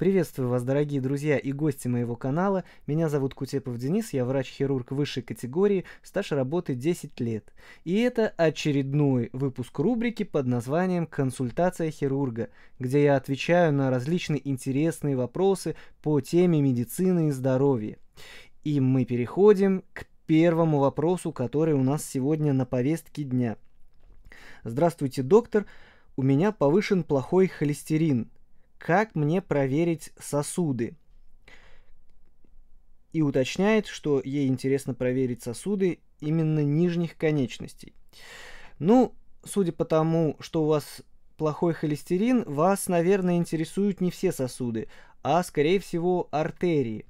Приветствую вас, дорогие друзья и гости моего канала. Меня зовут Кутепов Денис, я врач-хирург высшей категории, стаж работы 10 лет. И это очередной выпуск рубрики под названием «Консультация хирурга», где я отвечаю на различные интересные вопросы по теме медицины и здоровья. И мы переходим к первому вопросу, который у нас сегодня на повестке дня. Здравствуйте, доктор. У меня повышен плохой холестерин как мне проверить сосуды. И уточняет, что ей интересно проверить сосуды именно нижних конечностей. Ну, судя по тому, что у вас плохой холестерин, вас, наверное, интересуют не все сосуды, а, скорее всего, артерии.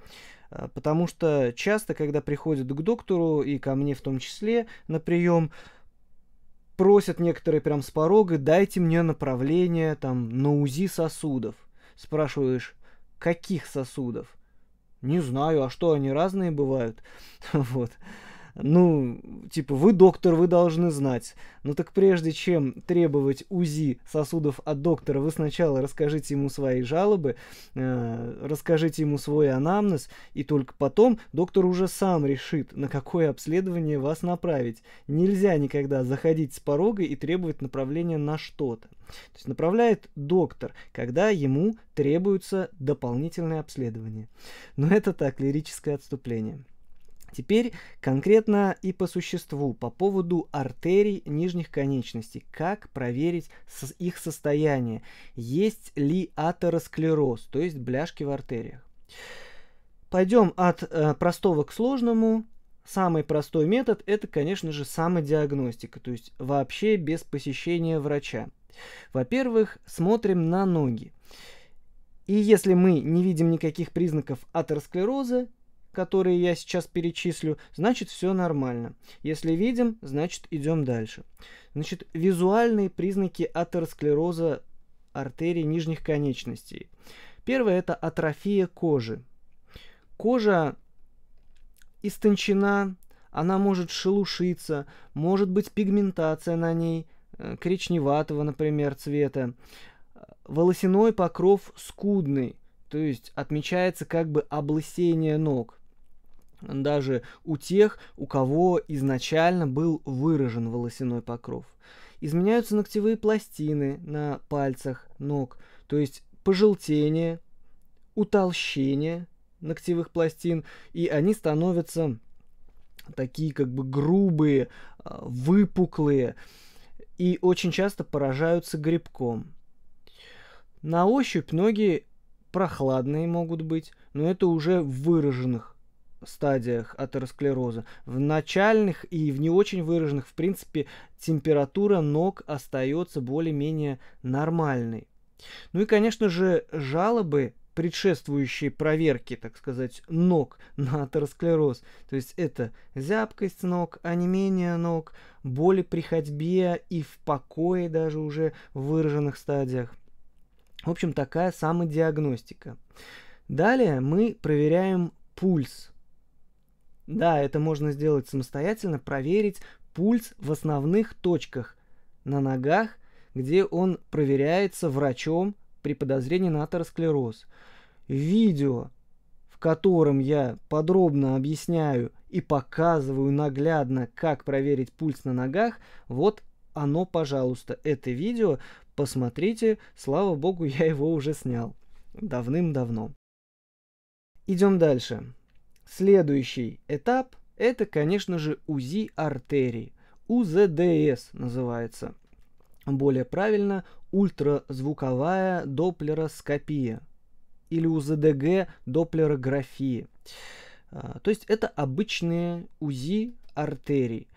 А, потому что часто, когда приходят к доктору, и ко мне в том числе, на прием, просят некоторые прям с порога, дайте мне направление там на УЗИ сосудов. Спрашиваешь, каких сосудов? Не знаю, а что, они разные бывают? Вот ну, типа, вы доктор, вы должны знать. Ну так прежде чем требовать УЗИ сосудов от доктора, вы сначала расскажите ему свои жалобы, э, расскажите ему свой анамнез, и только потом доктор уже сам решит, на какое обследование вас направить. Нельзя никогда заходить с порога и требовать направления на что-то. То есть направляет доктор, когда ему требуется дополнительное обследование. Но это так, лирическое отступление. Теперь конкретно и по существу, по поводу артерий нижних конечностей. Как проверить их состояние? Есть ли атеросклероз, то есть бляшки в артериях? Пойдем от э, простого к сложному. Самый простой метод – это, конечно же, самодиагностика, то есть вообще без посещения врача. Во-первых, смотрим на ноги. И если мы не видим никаких признаков атеросклероза, которые я сейчас перечислю, значит все нормально. Если видим, значит идем дальше. Значит, визуальные признаки атеросклероза артерий нижних конечностей. Первое это атрофия кожи. Кожа истончена, она может шелушиться, может быть пигментация на ней, э, коричневатого, например, цвета. Волосяной покров скудный, то есть отмечается как бы облысение ног даже у тех, у кого изначально был выражен волосяной покров. Изменяются ногтевые пластины на пальцах ног, то есть пожелтение, утолщение ногтевых пластин, и они становятся такие как бы грубые, э, выпуклые, и очень часто поражаются грибком. На ощупь ноги прохладные могут быть, но это уже в выраженных стадиях атеросклероза. В начальных и в не очень выраженных, в принципе, температура ног остается более-менее нормальной. Ну и, конечно же, жалобы, предшествующие проверке, так сказать, ног на атеросклероз. То есть это зябкость ног, онемение ног, боли при ходьбе и в покое даже уже в выраженных стадиях. В общем, такая самодиагностика. Далее мы проверяем пульс да, это можно сделать самостоятельно, проверить пульс в основных точках на ногах, где он проверяется врачом при подозрении на атеросклероз. Видео, в котором я подробно объясняю и показываю наглядно, как проверить пульс на ногах, вот оно, пожалуйста, это видео, посмотрите, слава богу, я его уже снял давным-давно. Идем дальше. Следующий этап – это, конечно же, УЗИ артерии. УЗДС называется. Более правильно – ультразвуковая доплероскопия или УЗДГ доплерографии. А, то есть это обычные УЗИ артерий.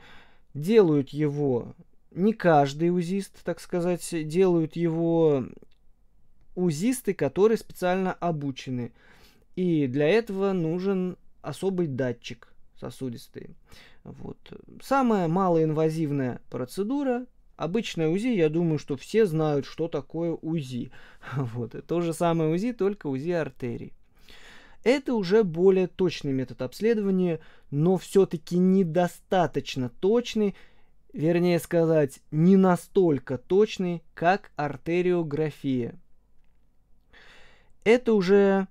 Делают его не каждый УЗИст, так сказать, делают его УЗИсты, которые специально обучены. И для этого нужен особый датчик сосудистый. Вот. Самая малоинвазивная процедура Обычное УЗИ, я думаю, что все знают, что такое УЗИ. Вот, то же самое УЗИ, только УЗИ артерий. Это уже более точный метод обследования, но все-таки недостаточно точный, вернее сказать, не настолько точный, как артериография. Это уже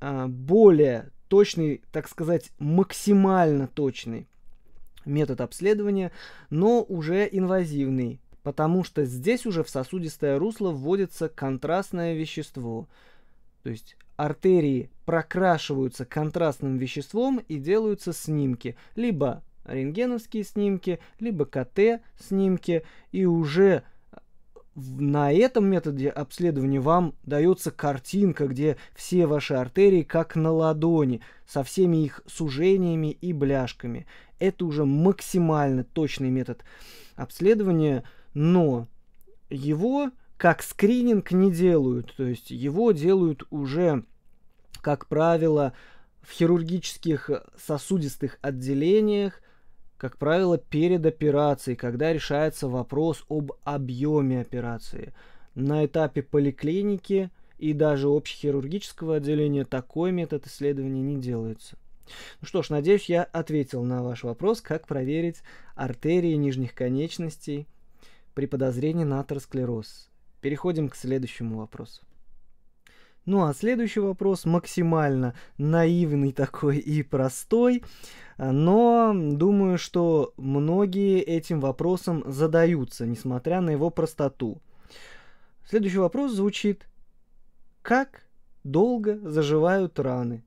а, более точный, так сказать, максимально точный метод обследования, но уже инвазивный, потому что здесь уже в сосудистое русло вводится контрастное вещество. То есть артерии прокрашиваются контрастным веществом и делаются снимки, либо рентгеновские снимки, либо КТ снимки, и уже на этом методе обследования вам дается картинка, где все ваши артерии как на ладони, со всеми их сужениями и бляшками. Это уже максимально точный метод обследования, но его как скрининг не делают, то есть его делают уже, как правило, в хирургических сосудистых отделениях, как правило, перед операцией, когда решается вопрос об объеме операции. На этапе поликлиники и даже общехирургического отделения такой метод исследования не делается. Ну что ж, надеюсь, я ответил на ваш вопрос, как проверить артерии нижних конечностей при подозрении на атеросклероз. Переходим к следующему вопросу. Ну а следующий вопрос максимально наивный такой и простой, но думаю, что многие этим вопросом задаются, несмотря на его простоту. Следующий вопрос звучит, как долго заживают раны?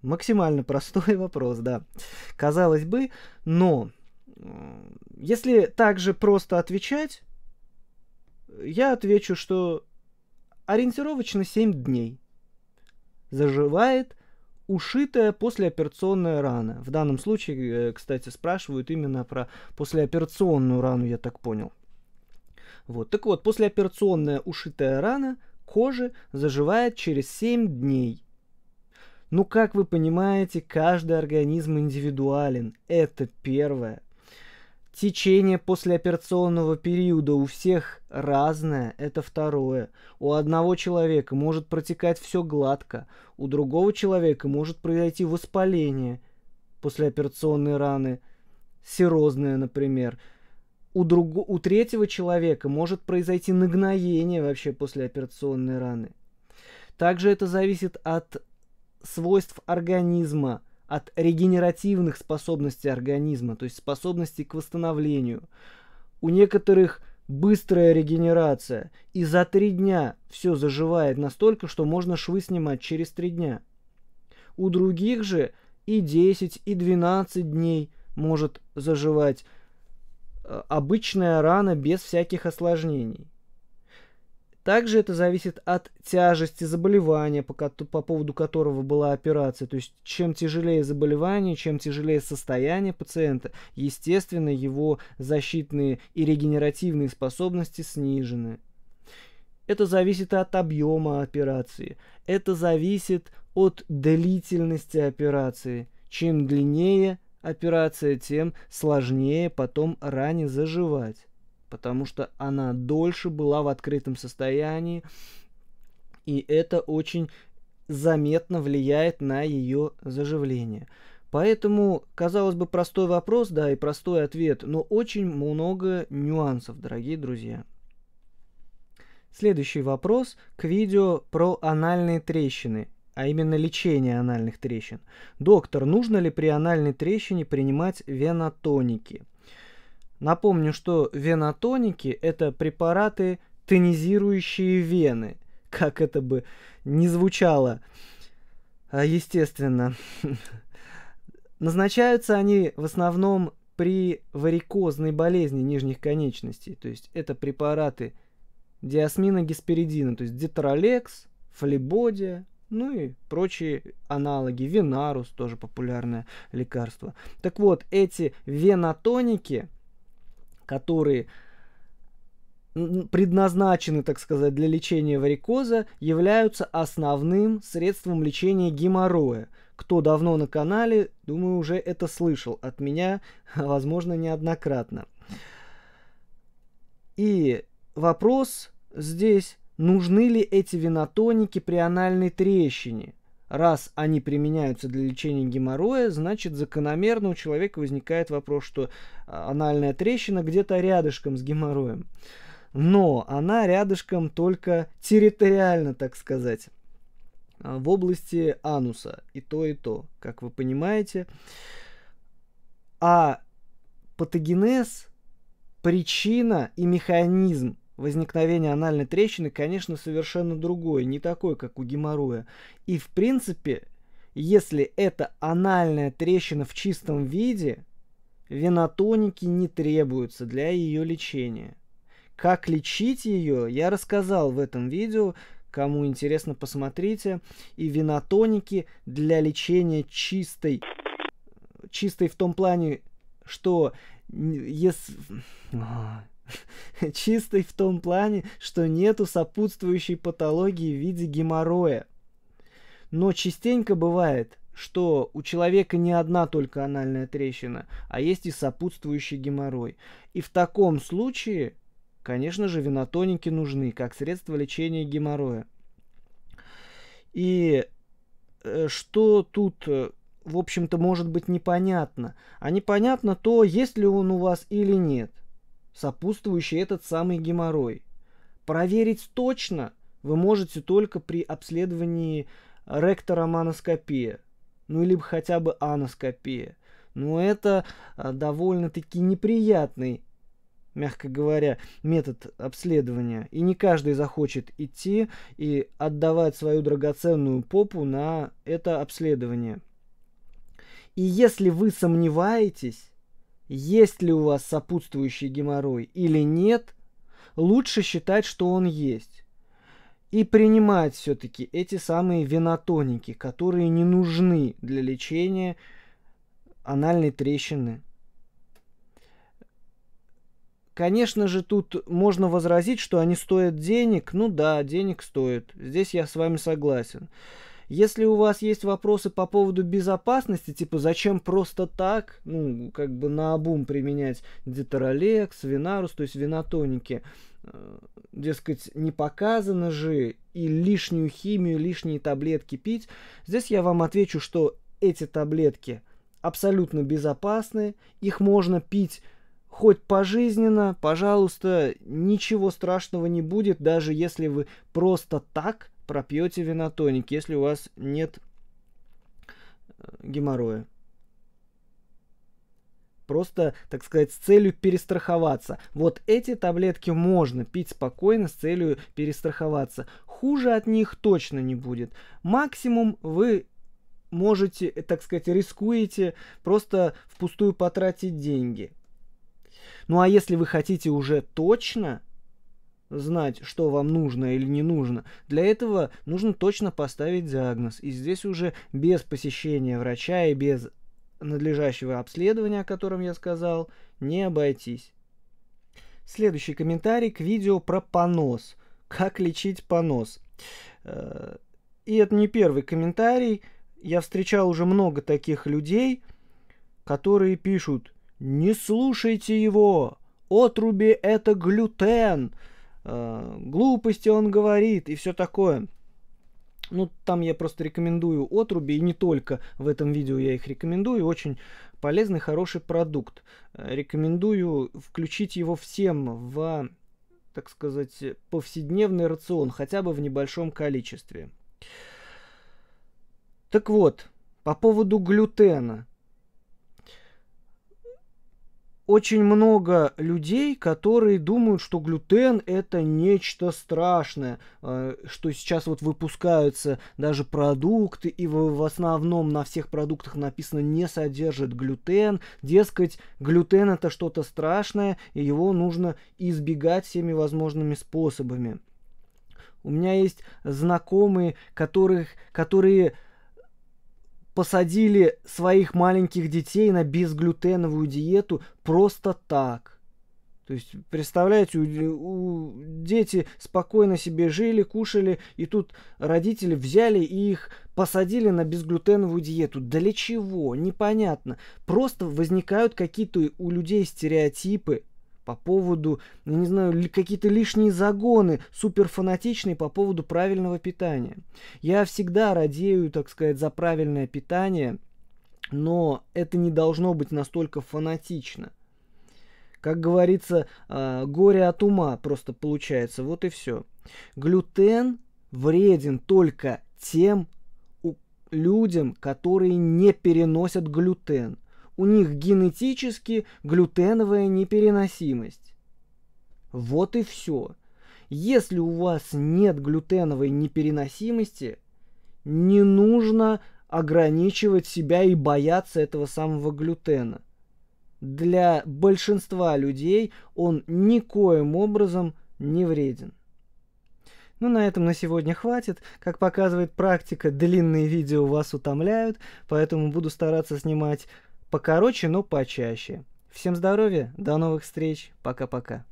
Максимально простой вопрос, да. Казалось бы, но э, если так же просто отвечать, я отвечу, что ориентировочно 7 дней. Заживает ушитая послеоперационная рана. В данном случае, э, кстати, спрашивают именно про послеоперационную рану, я так понял. Вот. Так вот, послеоперационная ушитая рана кожи заживает через 7 дней. Но, ну, как вы понимаете, каждый организм индивидуален. Это первое. Течение послеоперационного периода у всех разное, это второе. У одного человека может протекать все гладко, у другого человека может произойти воспаление послеоперационной раны, серозное, например. У, друг... у третьего человека может произойти нагноение вообще послеоперационной раны. Также это зависит от свойств организма – от регенеративных способностей организма, то есть способностей к восстановлению. У некоторых быстрая регенерация, и за три дня все заживает настолько, что можно швы снимать через три дня. У других же и 10, и 12 дней может заживать э, обычная рана без всяких осложнений. Также это зависит от тяжести заболевания, по, по поводу которого была операция. То есть чем тяжелее заболевание, чем тяжелее состояние пациента, естественно, его защитные и регенеративные способности снижены. Это зависит от объема операции. Это зависит от длительности операции. Чем длиннее операция, тем сложнее потом ране заживать потому что она дольше была в открытом состоянии, и это очень заметно влияет на ее заживление. Поэтому, казалось бы, простой вопрос, да, и простой ответ, но очень много нюансов, дорогие друзья. Следующий вопрос к видео про анальные трещины, а именно лечение анальных трещин. Доктор, нужно ли при анальной трещине принимать венотоники? Напомню, что венотоники – это препараты, тонизирующие вены. Как это бы не звучало, а, естественно. Назначаются они в основном при варикозной болезни нижних конечностей. То есть это препараты диасмина то есть детролекс, флебодия, ну и прочие аналоги. Винарус тоже популярное лекарство. Так вот, эти венотоники – которые предназначены, так сказать, для лечения варикоза, являются основным средством лечения геморроя. Кто давно на канале, думаю, уже это слышал от меня, возможно, неоднократно. И вопрос здесь, нужны ли эти винотоники при анальной трещине? раз они применяются для лечения геморроя, значит, закономерно у человека возникает вопрос, что а, анальная трещина где-то рядышком с геморроем. Но она рядышком только территориально, так сказать, а, в области ануса. И то, и то, как вы понимаете. А патогенез, причина и механизм возникновение анальной трещины, конечно, совершенно другое, не такое, как у геморроя. И в принципе, если это анальная трещина в чистом виде, венотоники не требуются для ее лечения. Как лечить ее, я рассказал в этом видео, кому интересно, посмотрите. И венотоники для лечения чистой, чистой в том плане, что если... А, Чистой в том плане, что нету сопутствующей патологии в виде геморроя. Но частенько бывает, что у человека не одна только анальная трещина, а есть и сопутствующий геморрой. И в таком случае, конечно же, винотоники нужны как средство лечения геморроя. И э, что тут, э, в общем-то, может быть непонятно? А непонятно то, есть ли он у вас или нет сопутствующий этот самый геморрой. Проверить точно вы можете только при обследовании ректороманоскопия, ну или хотя бы аноскопия. Но это а, довольно-таки неприятный, мягко говоря, метод обследования. И не каждый захочет идти и отдавать свою драгоценную попу на это обследование. И если вы сомневаетесь, есть ли у вас сопутствующий геморрой или нет, лучше считать, что он есть. И принимать все-таки эти самые венотоники, которые не нужны для лечения анальной трещины. Конечно же, тут можно возразить, что они стоят денег. Ну да, денег стоят. Здесь я с вами согласен. Если у вас есть вопросы по поводу безопасности, типа зачем просто так, ну, как бы на обум применять Детаролекс, Винарус, то есть винотоники, э, дескать, не показано же и лишнюю химию, лишние таблетки пить, здесь я вам отвечу, что эти таблетки абсолютно безопасны, их можно пить хоть пожизненно, пожалуйста, ничего страшного не будет, даже если вы просто так пропьете винотоник, если у вас нет э, геморроя. Просто, так сказать, с целью перестраховаться. Вот эти таблетки можно пить спокойно с целью перестраховаться. Хуже от них точно не будет. Максимум вы можете, так сказать, рискуете просто впустую потратить деньги. Ну а если вы хотите уже точно, знать, что вам нужно или не нужно. Для этого нужно точно поставить диагноз. И здесь уже без посещения врача и без надлежащего обследования, о котором я сказал, не обойтись. Следующий комментарий к видео про понос. Как лечить понос? Э, и это не первый комментарий. Я встречал уже много таких людей, которые пишут «Не слушайте его! Отруби это глютен! Э, глупости он говорит и все такое. Ну, там я просто рекомендую отруби, и не только в этом видео я их рекомендую. Очень полезный, хороший продукт. Э, рекомендую включить его всем в, так сказать, повседневный рацион, хотя бы в небольшом количестве. Так вот, по поводу глютена очень много людей, которые думают, что глютен это нечто страшное, э, что сейчас вот выпускаются даже продукты, и в основном на всех продуктах написано не содержит глютен, дескать, глютен это что-то страшное, и его нужно избегать всеми возможными способами. У меня есть знакомые, которых, которые посадили своих маленьких детей на безглютеновую диету просто так. То есть, представляете, у, у, дети спокойно себе жили, кушали, и тут родители взяли и их посадили на безглютеновую диету. Для чего? Непонятно. Просто возникают какие-то у людей стереотипы, по поводу, я не знаю, какие-то лишние загоны, суперфанатичные по поводу правильного питания. Я всегда радею, так сказать, за правильное питание, но это не должно быть настолько фанатично. Как говорится, а, горе от ума просто получается, вот и все. Глютен вреден только тем людям, которые не переносят глютен. У них генетически глютеновая непереносимость. Вот и все. Если у вас нет глютеновой непереносимости, не нужно ограничивать себя и бояться этого самого глютена. Для большинства людей он никоим образом не вреден. Ну, на этом на сегодня хватит. Как показывает практика, длинные видео вас утомляют, поэтому буду стараться снимать Покороче, но почаще. Всем здоровья, до новых встреч, пока-пока.